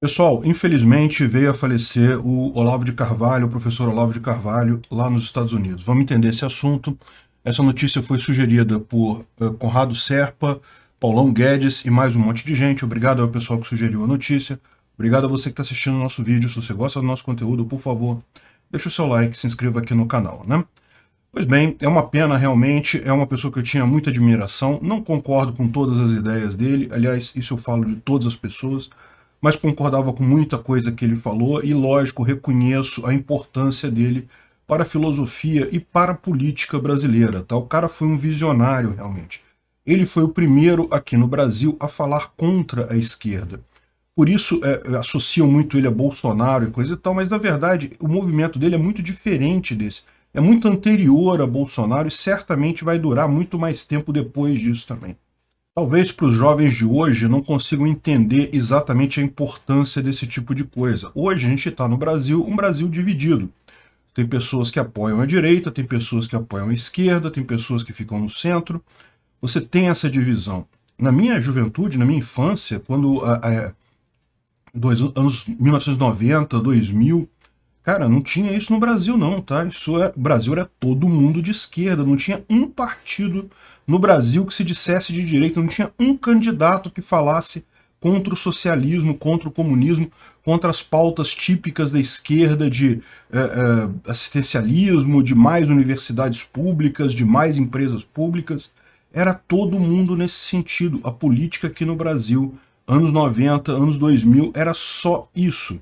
Pessoal, infelizmente veio a falecer o Olavo de Carvalho, o professor Olavo de Carvalho, lá nos Estados Unidos. Vamos entender esse assunto. Essa notícia foi sugerida por uh, Conrado Serpa, Paulão Guedes e mais um monte de gente. Obrigado ao pessoal que sugeriu a notícia. Obrigado a você que está assistindo o nosso vídeo. Se você gosta do nosso conteúdo, por favor, deixe o seu like, se inscreva aqui no canal, né? Pois bem, é uma pena realmente, é uma pessoa que eu tinha muita admiração, não concordo com todas as ideias dele, aliás, isso eu falo de todas as pessoas, mas concordava com muita coisa que ele falou e, lógico, reconheço a importância dele para a filosofia e para a política brasileira. Tá? O cara foi um visionário, realmente. Ele foi o primeiro aqui no Brasil a falar contra a esquerda. Por isso é, é associam muito ele a Bolsonaro e coisa e tal, mas na verdade o movimento dele é muito diferente desse. É muito anterior a Bolsonaro e certamente vai durar muito mais tempo depois disso também. Talvez para os jovens de hoje não consigam entender exatamente a importância desse tipo de coisa. Hoje a gente está no Brasil, um Brasil dividido. Tem pessoas que apoiam a direita, tem pessoas que apoiam a esquerda, tem pessoas que ficam no centro. Você tem essa divisão. Na minha juventude, na minha infância, quando dois, anos 1990, 2000, Cara, não tinha isso no Brasil não, tá? Isso é, o Brasil era todo mundo de esquerda, não tinha um partido no Brasil que se dissesse de direita, não tinha um candidato que falasse contra o socialismo, contra o comunismo, contra as pautas típicas da esquerda de é, é, assistencialismo, de mais universidades públicas, de mais empresas públicas. Era todo mundo nesse sentido. A política aqui no Brasil, anos 90, anos 2000, era só isso.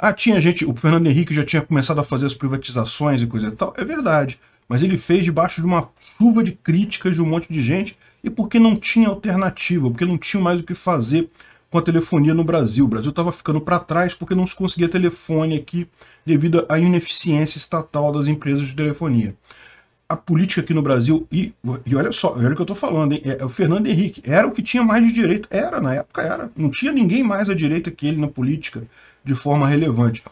Ah, tinha gente, o Fernando Henrique já tinha começado a fazer as privatizações e coisa e tal. É verdade. Mas ele fez debaixo de uma chuva de críticas de um monte de gente e porque não tinha alternativa, porque não tinha mais o que fazer com a telefonia no Brasil. O Brasil estava ficando para trás porque não se conseguia telefone aqui devido à ineficiência estatal das empresas de telefonia a política aqui no Brasil, e, e olha só, olha o que eu estou falando, hein? É, é, o Fernando Henrique era o que tinha mais de direito, era na época, era. Não tinha ninguém mais à direita que ele na política de forma relevante.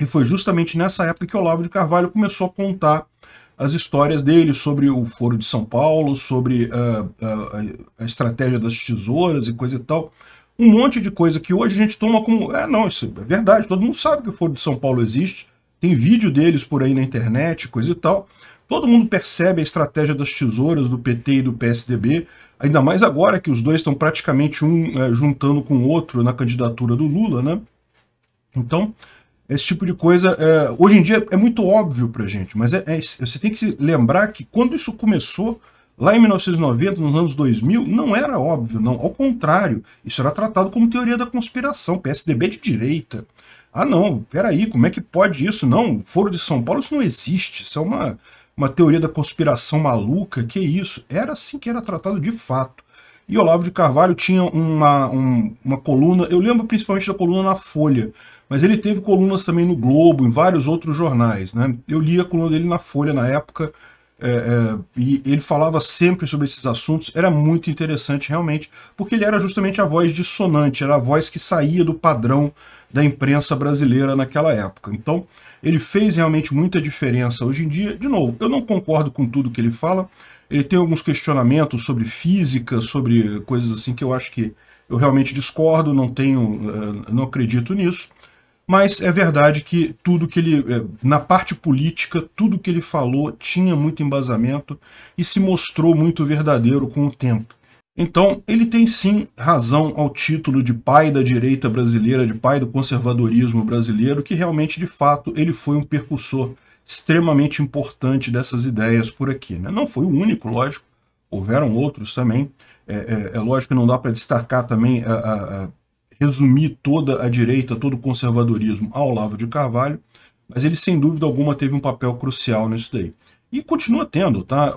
E foi justamente nessa época que Olavo de Carvalho começou a contar as histórias dele sobre o Foro de São Paulo, sobre uh, uh, a estratégia das tesouras e coisa e tal. Um monte de coisa que hoje a gente toma como. É, não, isso é verdade, todo mundo sabe que o Foro de São Paulo existe, tem vídeo deles por aí na internet, coisa e tal. Todo mundo percebe a estratégia das tesouras do PT e do PSDB, ainda mais agora que os dois estão praticamente um é, juntando com o outro na candidatura do Lula, né? Então, esse tipo de coisa, é, hoje em dia é muito óbvio pra gente, mas é, é você tem que se lembrar que quando isso começou, lá em 1990, nos anos 2000, não era óbvio, não. Ao contrário, isso era tratado como teoria da conspiração, PSDB de direita. Ah não, peraí, como é que pode isso? Não, Foro de São Paulo isso não existe, isso é uma uma teoria da conspiração maluca, que isso, era assim que era tratado de fato. E Olavo de Carvalho tinha uma, um, uma coluna, eu lembro principalmente da coluna na Folha, mas ele teve colunas também no Globo, em vários outros jornais. Né? Eu li a coluna dele na Folha na época, é, é, e ele falava sempre sobre esses assuntos, era muito interessante realmente, porque ele era justamente a voz dissonante, era a voz que saía do padrão da imprensa brasileira naquela época. Então, ele fez realmente muita diferença hoje em dia. De novo, eu não concordo com tudo que ele fala, ele tem alguns questionamentos sobre física, sobre coisas assim que eu acho que eu realmente discordo, não tenho, é, não acredito nisso mas é verdade que tudo que ele, é, na parte política, tudo que ele falou tinha muito embasamento e se mostrou muito verdadeiro com o tempo. Então, ele tem sim razão ao título de pai da direita brasileira, de pai do conservadorismo brasileiro, que realmente, de fato, ele foi um percussor extremamente importante dessas ideias por aqui. Né? Não foi o único, lógico, houveram outros também. É, é, é lógico que não dá para destacar também a, a, a resumir toda a direita, todo o conservadorismo ao Olavo de Carvalho, mas ele sem dúvida alguma teve um papel crucial nisso daí. E continua tendo, tá?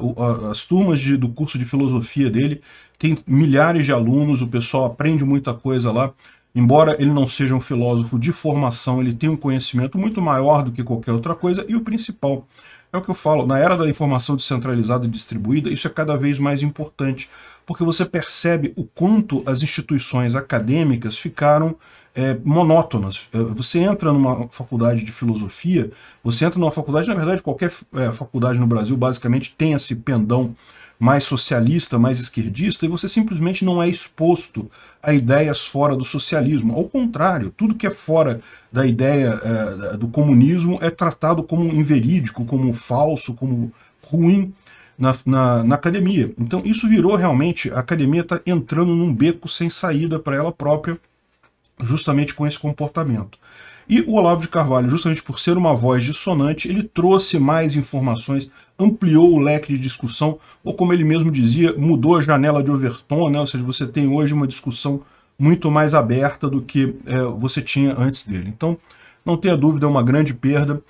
As turmas de, do curso de filosofia dele tem milhares de alunos, o pessoal aprende muita coisa lá. Embora ele não seja um filósofo de formação, ele tem um conhecimento muito maior do que qualquer outra coisa, e o principal, é o que eu falo, na era da informação descentralizada e distribuída, isso é cada vez mais importante, porque você percebe o quanto as instituições acadêmicas ficaram é, monótonas. É, você entra numa faculdade de filosofia, você entra numa faculdade, na verdade, qualquer é, faculdade no Brasil basicamente tem esse pendão mais socialista, mais esquerdista, e você simplesmente não é exposto a ideias fora do socialismo. Ao contrário, tudo que é fora da ideia é, do comunismo é tratado como inverídico, como falso, como ruim na, na, na academia. Então isso virou realmente, a academia está entrando num beco sem saída para ela própria, justamente com esse comportamento. E o Olavo de Carvalho, justamente por ser uma voz dissonante, ele trouxe mais informações, ampliou o leque de discussão, ou como ele mesmo dizia, mudou a janela de Overton, né? ou seja, você tem hoje uma discussão muito mais aberta do que é, você tinha antes dele. Então, não tenha dúvida, é uma grande perda.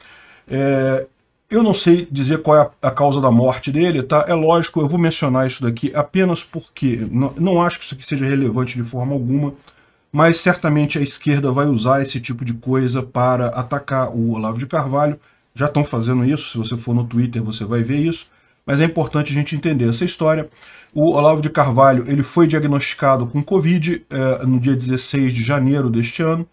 É, eu não sei dizer qual é a, a causa da morte dele, tá? É lógico, eu vou mencionar isso daqui apenas porque não, não acho que isso aqui seja relevante de forma alguma, mas certamente a esquerda vai usar esse tipo de coisa para atacar o Olavo de Carvalho. Já estão fazendo isso, se você for no Twitter você vai ver isso, mas é importante a gente entender essa história. O Olavo de Carvalho ele foi diagnosticado com Covid eh, no dia 16 de janeiro deste ano,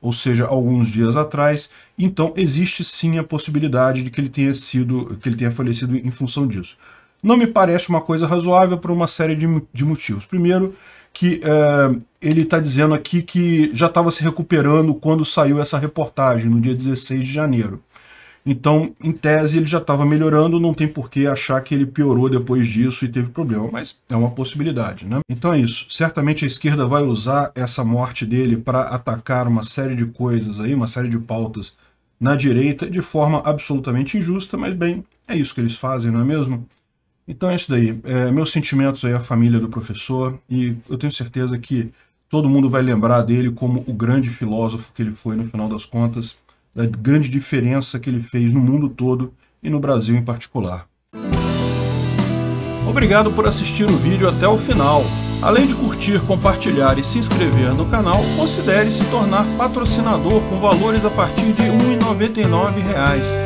ou seja, alguns dias atrás, então existe sim a possibilidade de que ele tenha sido, que ele tenha falecido em função disso. Não me parece uma coisa razoável por uma série de, de motivos. Primeiro, que eh, ele está dizendo aqui que já estava se recuperando quando saiu essa reportagem, no dia 16 de janeiro. Então, em tese, ele já estava melhorando, não tem por que achar que ele piorou depois disso e teve problema, mas é uma possibilidade, né? Então é isso. Certamente a esquerda vai usar essa morte dele para atacar uma série de coisas aí, uma série de pautas na direita de forma absolutamente injusta, mas bem, é isso que eles fazem, não é mesmo? Então é isso daí. É, meus sentimentos aí à família do professor e eu tenho certeza que Todo mundo vai lembrar dele como o grande filósofo que ele foi no final das contas, da grande diferença que ele fez no mundo todo e no Brasil em particular. Obrigado por assistir o vídeo até o final. Além de curtir, compartilhar e se inscrever no canal, considere se tornar patrocinador com valores a partir de R$ 1,99